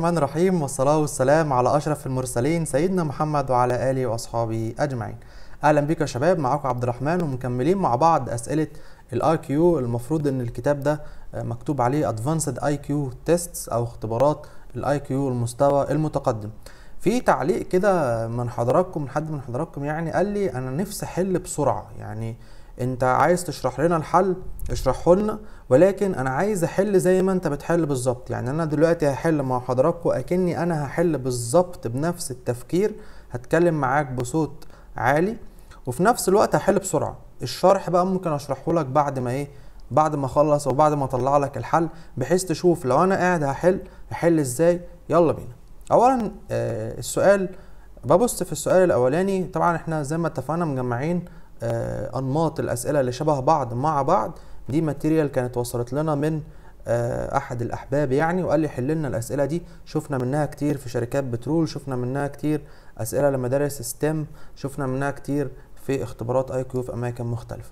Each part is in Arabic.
الرحمن الرحيم والصلاة والسلام على أشرف المرسلين سيدنا محمد وعلى آله وأصحابه أجمعين أهلا بيك يا شباب معاكم عبد الرحمن ومكملين مع بعض أسئلة الاي كيو المفروض ان الكتاب ده آه، مكتوب عليه ادفانسد اي كيو تيستس او اختبارات الاي كيو المستوى المتقدم في تعليق كده من حضراتكم من حد من حضراتكم يعني قال لي انا نفسي احل بسرعه يعني انت عايز تشرح لنا الحل اشرحه لنا ولكن انا عايز احل زي ما انت بتحل بالظبط يعني انا دلوقتي هحل مع حضراتكم اكني انا هحل بالظبط بنفس التفكير هتكلم معاك بصوت عالي وفي نفس الوقت هحل بسرعه الشرح بقى ممكن اشرحه لك بعد ما ايه بعد ما اخلص او بعد ما اطلع لك الحل بحيث تشوف لو انا قاعد هحل هحل ازاي يلا بينا اولا آه، السؤال ببص في السؤال الاولاني طبعا احنا زي ما اتفقنا مجمعين آه، انماط الاسئله اللي شبه بعض مع بعض دي ماتيريال كانت وصلت لنا من آه، احد الاحباب يعني وقال لي حل لنا الاسئله دي شفنا منها كتير في شركات بترول شفنا منها كتير اسئله لمدارس ستيم شفنا منها كتير في اختبارات اي كيو في اماكن مختلفه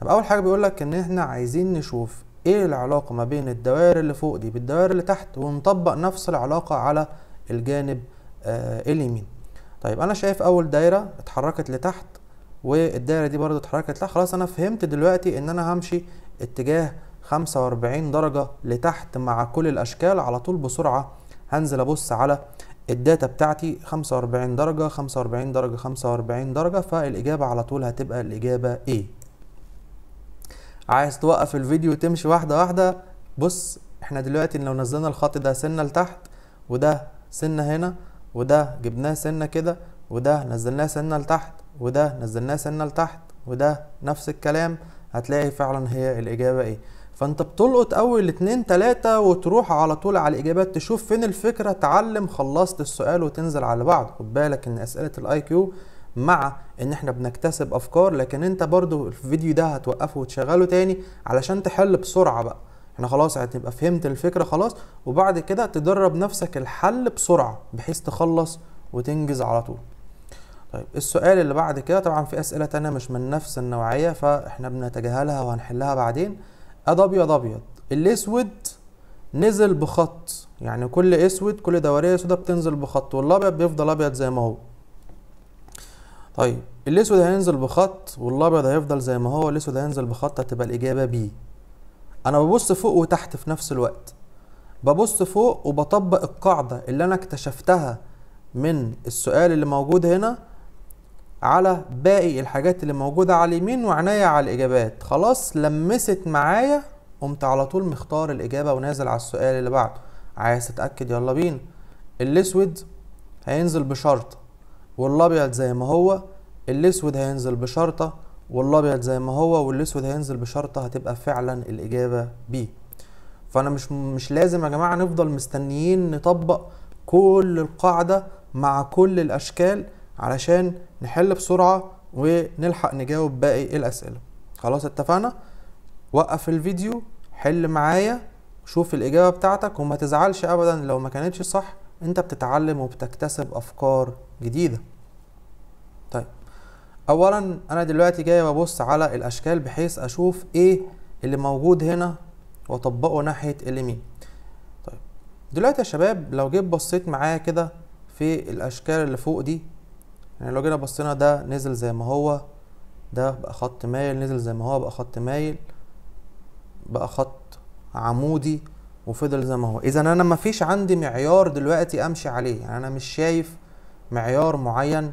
طب اول حاجه بيقول لك ان احنا عايزين نشوف ايه العلاقه ما بين الدوائر اللي فوق دي بالدوائر اللي تحت ونطبق نفس العلاقه على الجانب آه، اليمين طيب انا شايف اول دايره اتحركت لتحت والدايره دي برضو اتحركت لا خلاص انا فهمت دلوقتي ان انا همشي اتجاه 45 درجه لتحت مع كل الاشكال على طول بسرعه هنزل ابص على الداتا بتاعتي 45 درجه 45 درجه 45 درجه فالاجابه على طول هتبقى الاجابه ايه عايز توقف الفيديو وتمشي واحده واحده بص احنا دلوقتي لو نزلنا الخط ده سنه لتحت وده سنه هنا وده جبناه سنه كده وده نزلناه سنه لتحت وده نزلناه سنه لتحت وده نفس الكلام هتلاقي فعلا هي الاجابه ايه فانت بتلقط اول اتنين تلاتة وتروح على طول على الاجابات تشوف فين الفكره تعلم خلصت السؤال وتنزل على بعض خد بالك ان اسئله الاي كيو مع ان احنا بنكتسب افكار لكن انت برضو الفيديو ده هتوقفه وتشغله تاني علشان تحل بسرعه بقى احنا خلاص هتبقى فهمت الفكره خلاص وبعد كده تدرب نفسك الحل بسرعه بحيث تخلص وتنجز على طول طيب السؤال اللي بعد كده طبعا في اسئله تانية مش من نفس النوعيه فاحنا بنتجاهلها وهنحلها بعدين اد ابيض ابيض الاسود نزل بخط يعني كل اسود كل دوريه سوداء بتنزل بخط والابيض بيفضل ابيض زي ما هو طيب الاسود هينزل بخط والابيض هيفضل زي ما هو الاسود هينزل بخط هتبقى الاجابه بي انا ببص فوق وتحت في نفس الوقت ببص فوق وبطبق القاعده اللي انا اكتشفتها من السؤال اللي موجود هنا على باقي الحاجات اللي موجودة على اليمين وعناية على الإجابات خلاص لمست معايا قمت على طول مختار الإجابة ونازل على السؤال اللي بعده عايز تتأكد يلا بينا الأسود هينزل بشرطة والأبيض زي ما هو الأسود هينزل بشرطة والأبيض زي ما هو والأسود هينزل بشرطة هتبقى فعلا الإجابة بي فأنا مش مش لازم يا جماعة نفضل مستنيين نطبق كل القاعدة مع كل الأشكال علشان نحل بسرعة ونلحق نجاوب باقي الأسئلة خلاص اتفقنا وقف الفيديو حل معايا شوف الإجابة بتاعتك وما تزعلش أبدا لو ما كانتش صح أنت بتتعلم وبتكتسب أفكار جديدة طيب أولا أنا دلوقتي جاي ببص على الأشكال بحيث أشوف إيه اللي موجود هنا وأطبقه ناحية اليمين طيب دلوقتي يا شباب لو جيت بصيت معايا كده في الأشكال اللي فوق دي يعني لو جينا بصينا ده نزل زي ما هو ده بقى خط مايل نزل زي ما هو بقى خط مايل بقى خط عمودي وفضل زي ما هو اذا انا ما فيش عندي معيار دلوقتي امشي عليه يعني انا مش شايف معيار معين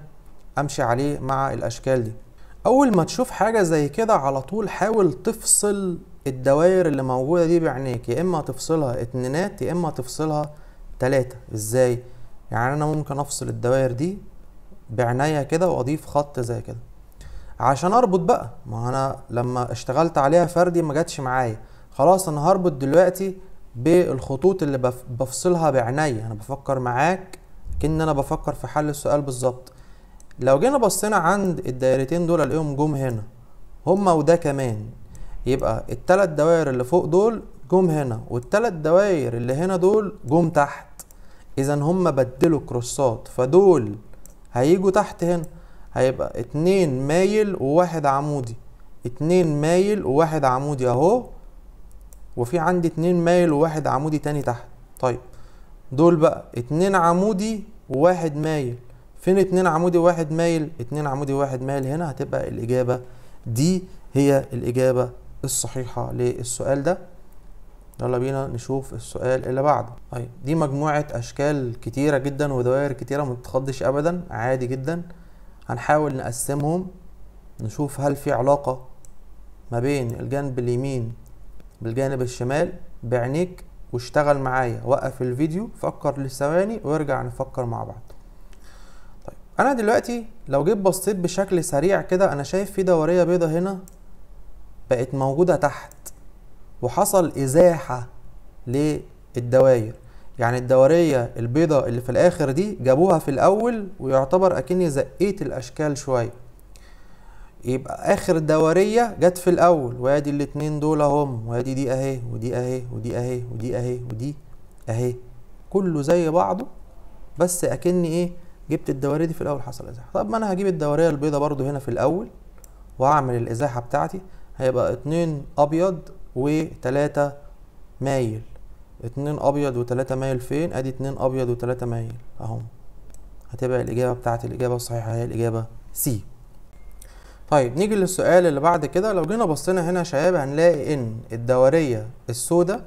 امشي عليه مع الاشكال دي اول ما تشوف حاجه زي كده على طول حاول تفصل الدوائر اللي موجوده دي بعينيك يا اما تفصلها اتنينات يا اما تفصلها تلاتة ازاي يعني انا ممكن افصل الدوائر دي بعناية كده واضيف خط زي كده عشان اربط بقى ما انا لما اشتغلت عليها فردي ما جاتش معايا خلاص انا هربط دلوقتي بالخطوط اللي بفصلها بعناية انا بفكر معاك كأن انا بفكر في حل السؤال بالظبط لو جينا بصينا عند الدايرتين دول الاقيهم جم هنا هما وده كمان يبقى التلات دوائر اللي فوق دول جم هنا والتلات دوائر اللي هنا دول جم تحت اذا هما بدلوا كروسات فدول هيجوا تحت هنا هيبقى اتنين مايل وواحد عمودي اتنين مايل وواحد عمودي اهو وفي عندي اتنين مايل وواحد عمودي تاني تحت طيب دول بقى اتنين عمودي وواحد مايل فين اتنين عمودي وواحد مايل اتنين عمودي وواحد مايل هنا هتبقى الاجابة دي هي الاجابة الصحيحة للسؤال ده يلا بينا نشوف السؤال اللي بعده طيب دي مجموعه اشكال كتيره جدا ودوائر كتيره ما بتتخضش ابدا عادي جدا هنحاول نقسمهم نشوف هل في علاقه ما بين الجانب اليمين بالجانب الشمال بعينيك واشتغل معايا وقف الفيديو فكر لثواني وارجع نفكر مع بعض طيب انا دلوقتي لو جيت بصيت بشكل سريع كده انا شايف في دوريه بيضه هنا بقت موجوده تحت وحصل إزاحة للدواير يعني الدورية البيضاء اللي في الآخر دي جابوها في الأول ويعتبر أكني زقيت الأشكال شوية يبقى آخر دورية جت في الأول وادي الاتنين دول هم وادي دي أهي ودي أهي ودي أهي ودي أهي ودي أهي كله زي بعضه بس أكني إيه جبت الدورية دي في الأول حصل إزاحة طب ما أنا هجيب الدورية البيضاء برضو هنا في الأول واعمل الإزاحة بتاعتي هيبقى اتنين أبيض وتلاتة مايل اتنين ابيض وتلاتة مايل فين ادي اتنين ابيض وتلاتة مايل اهم هتبقى الاجابة بتاعت الاجابة الصحيحة هي الاجابة سي طيب نيجي للسؤال اللي بعد كده لو جينا بصينا هنا يا شباب هنلاقي ان الدورية السوداء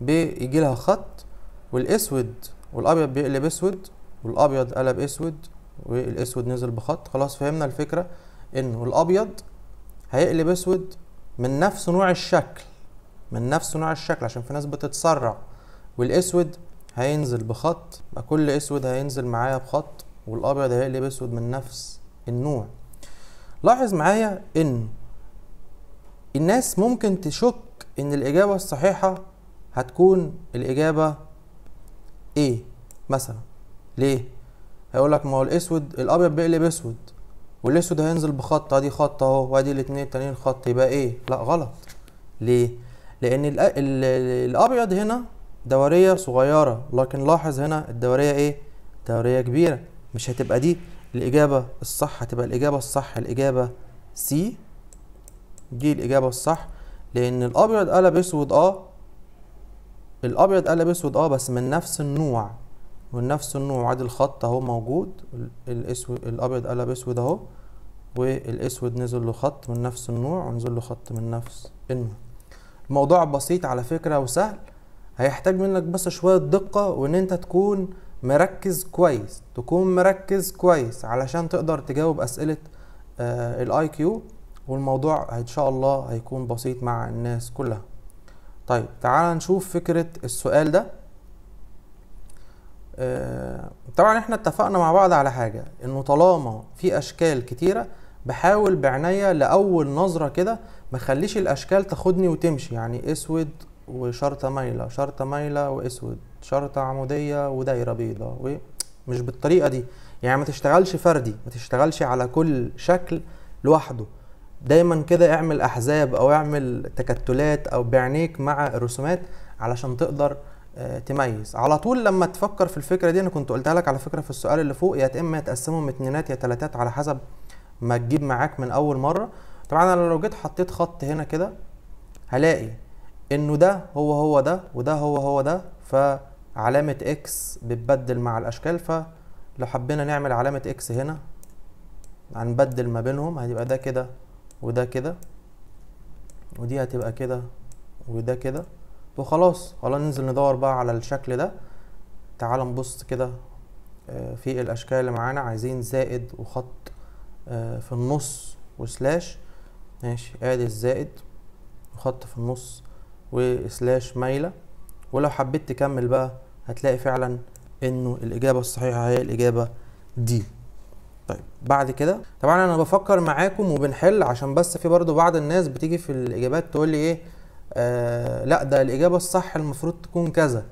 بيجي لها خط والاسود والابيض بيقلب اسود والابيض قلب اسود والاسود نزل بخط خلاص فهمنا الفكرة انه الابيض هيقلب اسود من نفس نوع الشكل من نفس نوع الشكل عشان في ناس بتتسرع والاسود هينزل بخط يبقى كل اسود هينزل معايا بخط والابيض هيقلب اسود من نفس النوع لاحظ معايا ان الناس ممكن تشك ان الاجابه الصحيحه هتكون الاجابه ايه مثلا ليه هيقول لك ما هو الاسود الابيض بيقلب اسود والاسود هينزل بخط ادي خط اهو وادي الاتنين التانيين خط يبقى ايه لا غلط ليه لان الابيض هنا دوريه صغيره لكن لاحظ هنا الدوريه ايه دوريه كبيره مش هتبقى دي الاجابه الصح هتبقى الاجابه الصح الاجابه سي دي الاجابه الصح لان الابيض قلب اسود اه الابيض قلب اسود اه بس من نفس النوع من نفس النوع عادي الخط اهو موجود الاسود الابيض قلب اسود اهو والاسود نزل له خط من نفس النوع ونزل له خط من نفس النوع موضوع بسيط على فكره وسهل هيحتاج منك بس شويه دقه وان انت تكون مركز كويس تكون مركز كويس علشان تقدر تجاوب اسئله آه، الاي كيو والموضوع ان شاء الله هيكون بسيط مع الناس كلها طيب تعال نشوف فكره السؤال ده آه، طبعا احنا اتفقنا مع بعض على حاجه انه طالما في اشكال كتيره بحاول بعناية لأول نظرة كده ما خليش الأشكال تاخدني وتمشي يعني أسود وشرطة مايلة شرطة مايلة وأسود شرطة عمودية ودايرة بيضاء مش بالطريقة دي يعني ما تشتغلش فردي ما تشتغلش على كل شكل لوحده دايما كده اعمل احزاب او اعمل تكتلات او بعينيك مع الرسومات علشان تقدر آه، تميز على طول لما تفكر في الفكره دي انا كنت قلتها لك على فكره في السؤال اللي فوق يا اما تقسمهم اتنينات يا تلاتات على حسب ما تجيب معاك من اول مره طبعا انا لو جيت حطيت خط هنا كده هلاقي انه ده هو هو ده وده هو هو ده فعلامه اكس بتبدل مع الاشكال فلو حبينا نعمل علامه اكس هنا هنبدل ما بينهم هيبقى ده كده وده كده ودي هتبقى كده وده كده وخلاص خلاص ننزل ندور بقى على الشكل ده تعال نبص كده آه، في الاشكال اللي معانا عايزين زائد وخط آه، في النص وسلاش ماشي ادي الزائد وخط في النص وسلاش مايله ولو حبيت تكمل بقى هتلاقي فعلا انه الاجابه الصحيحه هي الاجابه دي طيب بعد كده طبعا انا بفكر معاكم وبنحل عشان بس في برضو بعض الناس بتيجي في الاجابات تقول لي ايه آه لا ده الاجابه الصح المفروض تكون كذا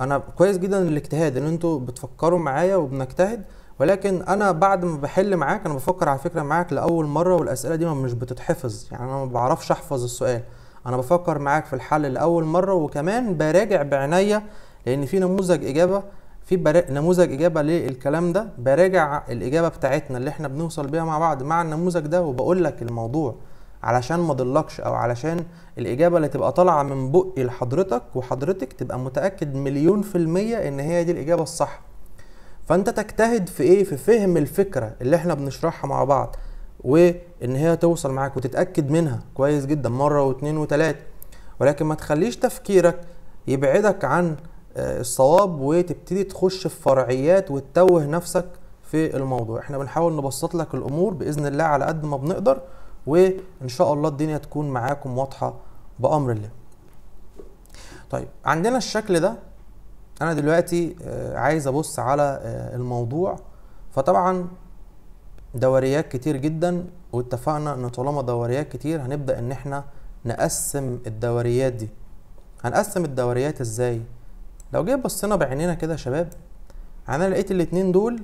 انا كويس جدا الاجتهاد ان انتوا بتفكروا معايا وبنجتهد ولكن انا بعد ما بحل معاك انا بفكر على فكره معاك لاول مره والاسئله دي مش بتتحفظ يعني انا ما بعرفش احفظ السؤال انا بفكر معاك في الحل لاول مره وكمان براجع بعناية لان في نموذج اجابه في نموذج اجابه للكلام ده براجع الاجابه بتاعتنا اللي احنا بنوصل بيها مع بعض مع النموذج ده وبقول لك الموضوع علشان ما ضلكش او علشان الاجابه اللي تبقى طالعه من بقي لحضرتك وحضرتك تبقى متاكد مليون في الميه ان هي دي الاجابه الصح فانت تجتهد في ايه في فهم الفكره اللي احنا بنشرحها مع بعض وان هي توصل معاك وتتاكد منها كويس جدا مره واتنين وتلاته ولكن ما تخليش تفكيرك يبعدك عن آه، الصواب وتبتدي تخش في فرعيات وتتوه نفسك في الموضوع احنا بنحاول نبسط لك الامور باذن الله على قد ما بنقدر وان شاء الله الدنيا تكون معاكم واضحه بامر الله طيب عندنا الشكل ده انا دلوقتي آه، عايز ابص على آه، الموضوع فطبعا دوريات كتير جدا واتفقنا ان طالما دوريات كتير هنبدا ان احنا نقسم الدوريات دي هنقسم الدوريات ازاي لو جيت بصينا بعينينا كده يا شباب انا لقيت الاتنين دول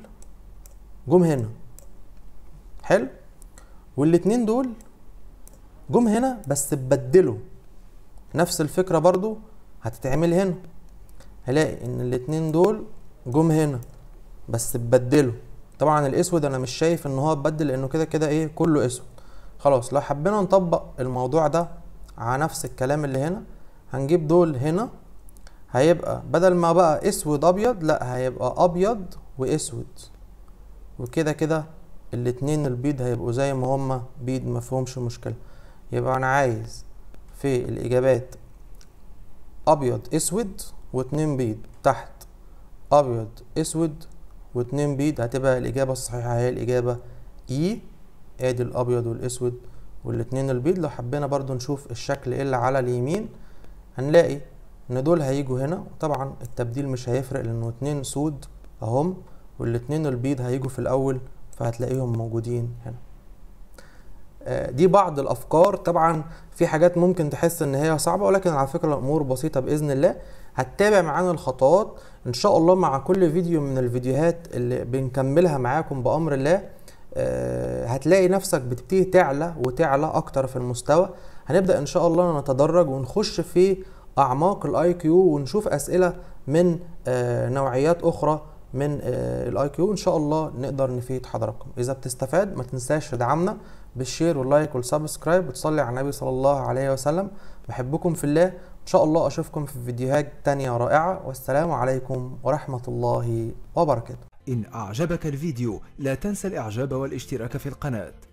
جم هنا حلو والاتنين دول جم هنا بس اتبدلوا نفس الفكره برضو هتتعمل هنا هلاقي ان الاتنين دول جم هنا بس اتبدلوا طبعا الاسود انا مش شايف ان هو اتبدل لانه كده كده ايه كله اسود خلاص لو حبينا نطبق الموضوع ده على نفس الكلام اللي هنا هنجيب دول هنا هيبقى بدل ما بقى اسود ابيض لا هيبقى ابيض واسود وكده كده الاتنين البيض هيبقوا زي ما هما بيض مفهومش مشكلة يبقى انا عايز في الاجابات ابيض اسود واتنين بيض تحت ابيض اسود واتنين بيض هتبقى الاجابه الصحيحه هي الاجابه اي e، ادي الابيض والاسود والاتنين البيض لو حبينا برضو نشوف الشكل إيه اللي على اليمين هنلاقي ان دول هيجوا هنا طبعا التبديل مش هيفرق لانه اتنين سود اهم والاتنين البيض هيجوا في الاول فهتلاقيهم موجودين هنا آه، دي بعض الافكار طبعا في حاجات ممكن تحس ان هي صعبه ولكن على فكره الامور بسيطه باذن الله هتتابع معانا الخطوات ان شاء الله مع كل فيديو من الفيديوهات اللي بنكملها معاكم بامر الله آه، هتلاقي نفسك بتبتدي تعلى وتعلى اكتر في المستوى هنبدا ان شاء الله نتدرج ونخش في اعماق الاي كيو ونشوف اسئله من آه، نوعيات اخرى من آه، الاي كيو ان شاء الله نقدر نفيد حضراتكم اذا بتستفاد ما تنساش تدعمنا بالشير واللايك والسبسكرايب وتصلي على النبي صلى الله عليه وسلم بحبكم في الله شاء الله أشوفكم في فيديوهات تانية رائعة والسلام عليكم ورحمة الله وبركاته إن أعجبك الفيديو لا تنسى الإعجاب والاشتراك في القناة